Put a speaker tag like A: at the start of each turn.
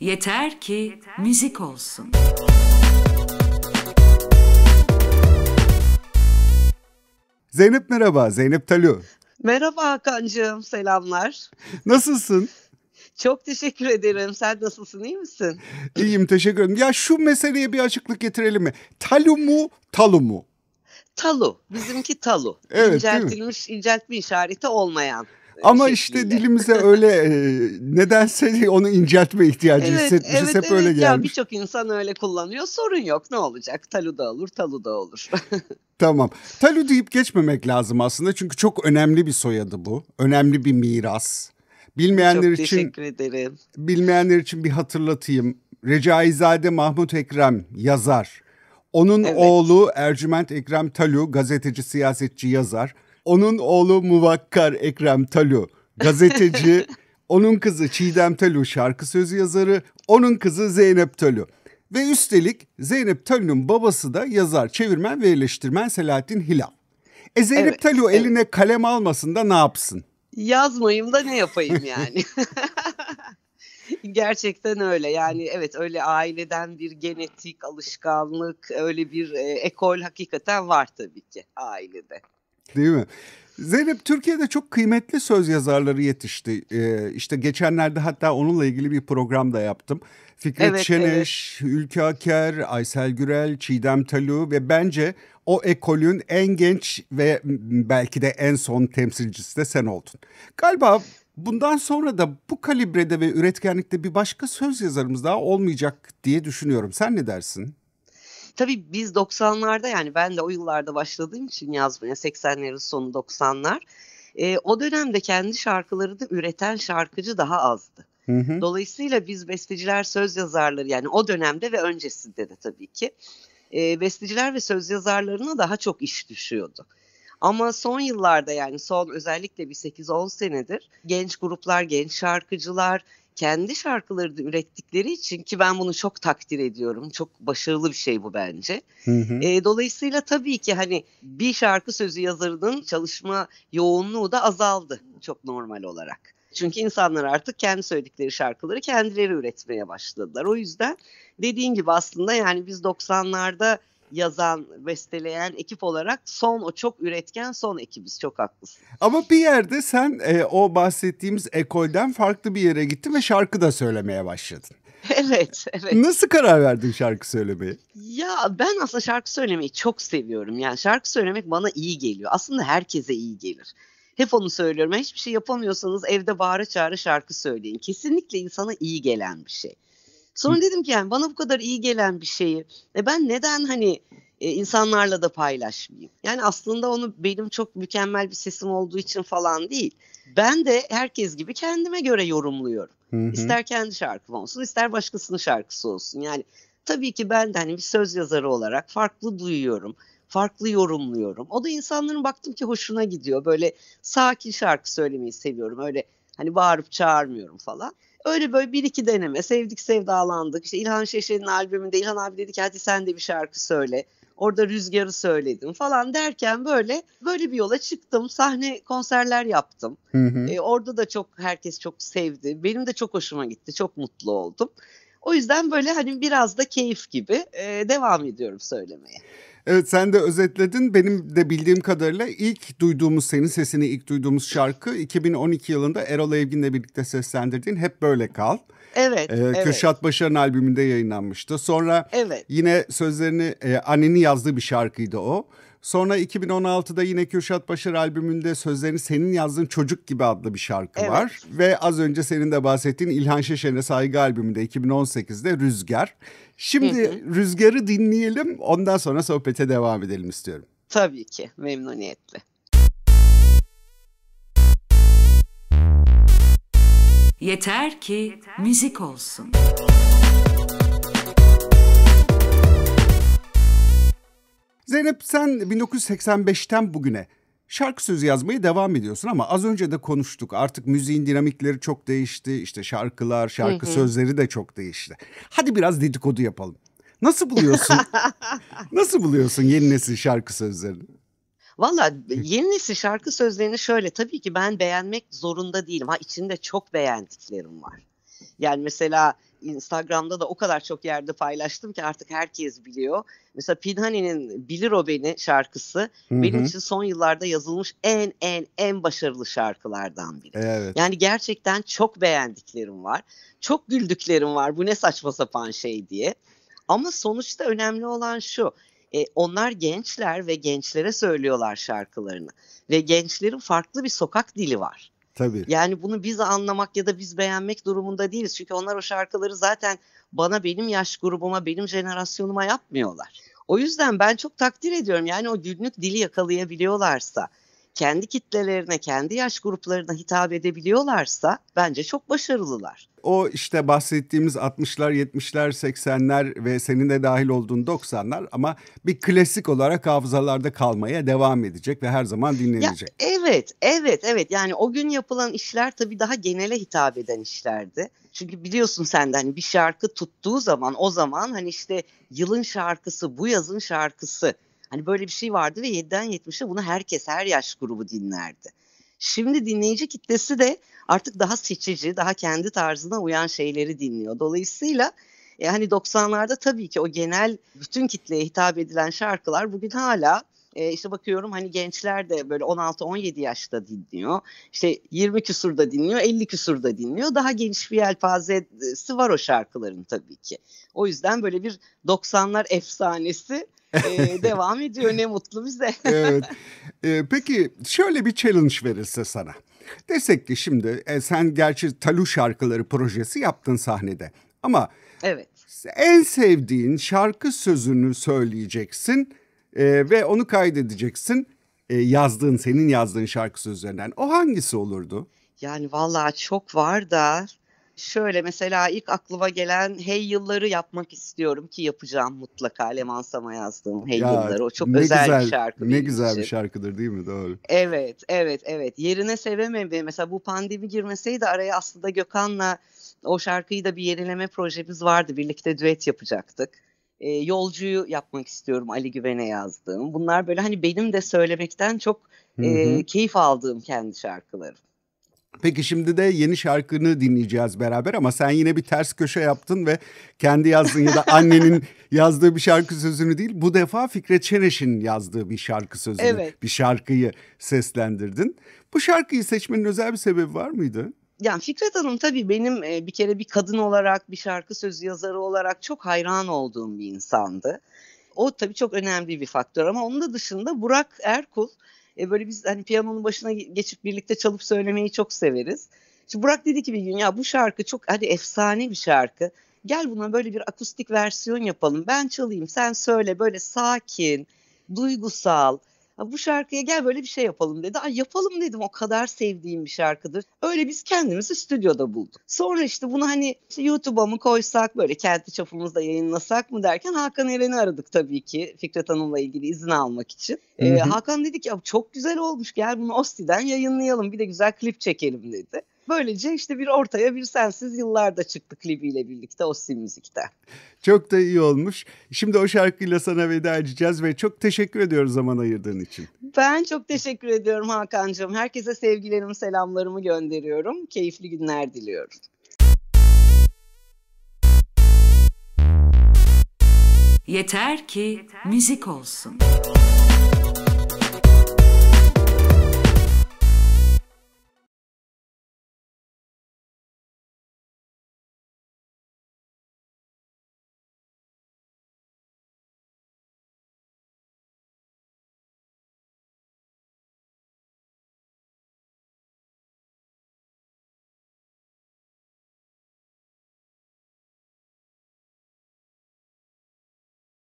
A: Yeter ki Yeter müzik olsun.
B: Zeynep merhaba, Zeynep Talu.
A: Merhaba Hakan'cığım, selamlar. Nasılsın? Çok teşekkür ederim. Sen nasılsın, iyi
B: misin? İyiyim, teşekkür ederim. Ya şu meseleye bir açıklık getirelim mi? Talu mu, talu mu?
A: Talu, bizimki talu. evet, inceltilmiş, inceltme işareti olmayan.
B: Ama şeklinde. işte dilimize öyle e, nedense onu inceltme ihtiyacı evet, hissetmişiz. Evet, hep evet, öyle gelmiş. Birçok
A: insan öyle kullanıyor. Sorun yok. Ne olacak? Talu da olur, talu da olur.
B: Tamam. Talu deyip geçmemek lazım aslında. Çünkü çok önemli bir soyadı bu. Önemli bir miras. Bilmeyenler çok için ederim. Bilmeyenler için bir hatırlatayım. Recaizade Mahmut Ekrem yazar. Onun evet. oğlu Ercüment Ekrem Talu gazeteci, siyasetçi, yazar. Onun oğlu Muvakkar Ekrem Talu gazeteci. onun kızı Çiğdem Talu şarkı sözü yazarı. Onun kızı Zeynep Talu. Ve üstelik Zeynep Talu'nun babası da yazar, çevirmen ve eleştirmen Selahattin Hilal. E Zeynep evet, Talu evet. eline kalem almasın da ne yapsın?
A: Yazmayayım da ne yapayım yani. Gerçekten öyle yani evet öyle aileden bir genetik alışkanlık öyle bir e, ekol hakikaten var tabii ki ailede.
B: Değil mi? Zeynep Türkiye'de çok kıymetli söz yazarları yetişti. Ee, işte geçenlerde hatta onunla ilgili bir program da yaptım. Fikret evet, Şeneş, evet. Ülke Aker, Aysel Gürel, Çiğdem Talu ve bence o ekolün en genç ve belki de en son temsilcisi de sen oldun. Galiba bundan sonra da bu kalibrede ve üretkenlikte bir başka söz yazarımız daha olmayacak diye düşünüyorum. Sen ne dersin?
A: tabii biz 90'larda yani ben de o yıllarda başladığım için yazmaya 80'lerin sonu 90'lar. E, o dönemde kendi şarkıları da üreten şarkıcı daha azdı. Hı hı. Dolayısıyla biz besteciler söz yazarları yani o dönemde ve öncesinde de tabii ki e, besteciler ve söz yazarlarına daha çok iş düşüyordu. Ama son yıllarda yani son özellikle bir 8-10 senedir genç gruplar, genç şarkıcılar, kendi şarkılarını ürettikleri için ki ben bunu çok takdir ediyorum. Çok başarılı bir şey bu bence. Hı hı. E, dolayısıyla tabii ki hani bir şarkı sözü yazarının çalışma yoğunluğu da azaldı çok normal olarak. Çünkü insanlar artık kendi söyledikleri şarkıları kendileri üretmeye başladılar. O yüzden dediğin gibi aslında yani biz 90'larda yazan, besteleyen ekip olarak son o çok üretken son ekibiz. Çok haklısın.
B: Ama bir yerde sen e, o bahsettiğimiz ekolden farklı bir yere gittin ve şarkı da söylemeye başladın.
A: Evet, evet. Nasıl
B: karar verdin şarkı söylemeyi?
A: Ya ben aslında şarkı söylemeyi çok seviyorum. Yani şarkı söylemek bana iyi geliyor. Aslında herkese iyi gelir. Hep onu söylüyorum. Hiçbir şey yapamıyorsanız evde bağıra çağıra şarkı söyleyin. Kesinlikle insana iyi gelen bir şey. Sonra dedim ki yani bana bu kadar iyi gelen bir şeyi e ben neden hani e, insanlarla da paylaşmayayım. Yani aslında onu benim çok mükemmel bir sesim olduğu için falan değil. Ben de herkes gibi kendime göre yorumluyorum. Hı-hı. İster kendi şarkım olsun, ister başkasının şarkısı olsun. Yani tabii ki ben de hani bir söz yazarı olarak farklı duyuyorum. Farklı yorumluyorum. O da insanların baktım ki hoşuna gidiyor. Böyle sakin şarkı söylemeyi seviyorum. Öyle Hani bağırıp çağırmıyorum falan. Öyle böyle bir iki deneme. Sevdik sevdalandık. İşte İlhan Şeşen'in albümünde İlhan abi dedi ki hadi sen de bir şarkı söyle. Orada rüzgarı söyledim falan derken böyle böyle bir yola çıktım. Sahne konserler yaptım. Hı hı. E, orada da çok herkes çok sevdi. Benim de çok hoşuma gitti. Çok mutlu oldum. O yüzden böyle hani biraz da keyif gibi e, devam ediyorum söylemeye. Evet sen de
B: özetledin. Benim de bildiğim kadarıyla ilk duyduğumuz senin sesini ilk duyduğumuz şarkı 2012 yılında Erol Evgin'le birlikte seslendirdiğin Hep Böyle Kal. Evet, ee, evet. Kürşat Başar'ın albümünde yayınlanmıştı. Sonra evet. yine sözlerini e, annenin yazdığı bir şarkıydı o. Sonra 2016'da yine Kürşat Başar albümünde sözlerini Senin Yazdığın Çocuk Gibi adlı bir şarkı evet. var. Ve az önce senin de bahsettiğin İlhan Şeşen'e saygı albümünde 2018'de Rüzgar. Şimdi hı hı. Rüzgar'ı dinleyelim ondan sonra sohbete devam edelim istiyorum.
A: Tabii ki memnuniyetle. Yeter ki, Yeter ki müzik olsun. Müzik olsun.
B: Zeynep sen 1985'ten bugüne şarkı sözü yazmayı devam ediyorsun ama az önce de konuştuk. Artık müziğin dinamikleri çok değişti. İşte şarkılar, şarkı hı hı. sözleri de çok değişti. Hadi biraz dedikodu yapalım. Nasıl buluyorsun? nasıl buluyorsun yeni nesil şarkı sözlerini?
A: Valla yeni nesil şarkı sözlerini şöyle tabii ki ben beğenmek zorunda değilim. Ha içinde çok beğendiklerim var. Yani mesela Instagram'da da o kadar çok yerde paylaştım ki artık herkes biliyor. Mesela Pinhani'nin Bilir O Beni şarkısı Hı-hı. benim için son yıllarda yazılmış en en en başarılı şarkılardan biri. Evet. Yani gerçekten çok beğendiklerim var. Çok güldüklerim var. Bu ne saçma sapan şey diye. Ama sonuçta önemli olan şu. E, onlar gençler ve gençlere söylüyorlar şarkılarını. Ve gençlerin farklı bir sokak dili var. Tabii. Yani bunu biz anlamak ya da biz beğenmek durumunda değiliz. Çünkü onlar o şarkıları zaten bana benim yaş grubuma, benim jenerasyonuma yapmıyorlar. O yüzden ben çok takdir ediyorum. Yani o günlük dili yakalayabiliyorlarsa, kendi kitlelerine, kendi yaş gruplarına hitap edebiliyorlarsa bence çok başarılılar
B: o işte bahsettiğimiz 60'lar, 70'ler, 80'ler ve senin de dahil olduğun 90'lar ama bir klasik olarak hafızalarda kalmaya devam edecek ve her zaman dinlenecek. Ya,
A: evet, evet, evet. Yani o gün yapılan işler tabii daha genele hitap eden işlerdi. Çünkü biliyorsun senden hani bir şarkı tuttuğu zaman o zaman hani işte yılın şarkısı, bu yazın şarkısı. Hani böyle bir şey vardı ve 7'den 70'e bunu herkes her yaş grubu dinlerdi. Şimdi dinleyici kitlesi de artık daha seçici, daha kendi tarzına uyan şeyleri dinliyor. Dolayısıyla yani e, 90'larda tabii ki o genel bütün kitleye hitap edilen şarkılar bugün hala e, işte bakıyorum hani gençler de böyle 16-17 yaşta dinliyor. İşte 20 küsurda dinliyor, 50 küsurda dinliyor. Daha geniş bir yelpazesi var o şarkıların tabii ki. O yüzden böyle bir 90'lar efsanesi ee, devam ediyor. Ne
B: mutlu bize. evet. E, peki şöyle bir challenge verilse sana. Desek ki şimdi e, sen gerçi Talu şarkıları projesi yaptın sahnede. Ama evet. en sevdiğin şarkı sözünü söyleyeceksin e, ve onu kaydedeceksin. E, yazdığın, senin yazdığın şarkı sözlerinden. O hangisi olurdu?
A: Yani vallahi çok var da şöyle mesela ilk aklıma gelen Hey Yılları yapmak istiyorum ki yapacağım mutlaka Leman Sam'a yazdığım Hey ya, Yılları. O çok özel güzel, bir şarkı. Ne güzel için. bir
B: şarkıdır değil mi? Doğru.
A: Evet, evet, evet. Yerine sevemem. Mesela bu pandemi girmeseydi araya aslında Gökhan'la o şarkıyı da bir yenileme projemiz vardı. Birlikte düet yapacaktık. E, yolcuyu yapmak istiyorum Ali Güven'e yazdığım. Bunlar böyle hani benim de söylemekten çok e, keyif aldığım kendi şarkılarım.
B: Peki şimdi de yeni şarkını dinleyeceğiz beraber ama sen yine bir ters köşe yaptın ve kendi yazdığın ya da annenin yazdığı bir şarkı sözünü değil bu defa Fikret Çeneş'in yazdığı bir şarkı sözünü evet. bir şarkıyı seslendirdin. Bu şarkıyı seçmenin özel bir sebebi var mıydı?
A: Yani Fikret Hanım tabii benim e, bir kere bir kadın olarak bir şarkı sözü yazarı olarak çok hayran olduğum bir insandı. O tabii çok önemli bir faktör ama onun da dışında Burak Erkul e, böyle biz hani piyanonun başına geçip birlikte çalıp söylemeyi çok severiz. Şimdi Burak dedi ki bir gün ya bu şarkı çok hani efsane bir şarkı. Gel buna böyle bir akustik versiyon yapalım. Ben çalayım sen söyle böyle sakin, duygusal bu şarkıya gel böyle bir şey yapalım dedi. Ay yapalım dedim o kadar sevdiğim bir şarkıdır. Öyle biz kendimizi stüdyoda bulduk. Sonra işte bunu hani işte YouTube'a mı koysak böyle kendi çapımızda yayınlasak mı derken Hakan Eren'i aradık tabii ki Fikret Hanım'la ilgili izin almak için. Ee, Hakan dedi ki çok güzel olmuş gel bunu Osti'den yayınlayalım bir de güzel klip çekelim dedi. Böylece işte bir ortaya bir sensiz yıllarda çıktık çıktı ile birlikte o Osim Müzik'te.
B: Çok da iyi olmuş. Şimdi o şarkıyla sana veda edeceğiz ve çok teşekkür ediyoruz zaman ayırdığın için.
A: Ben çok teşekkür ediyorum Hakan'cığım. Herkese sevgilerimi, selamlarımı gönderiyorum. Keyifli günler diliyorum. Yeter ki, Yeter. müzik olsun. Müzik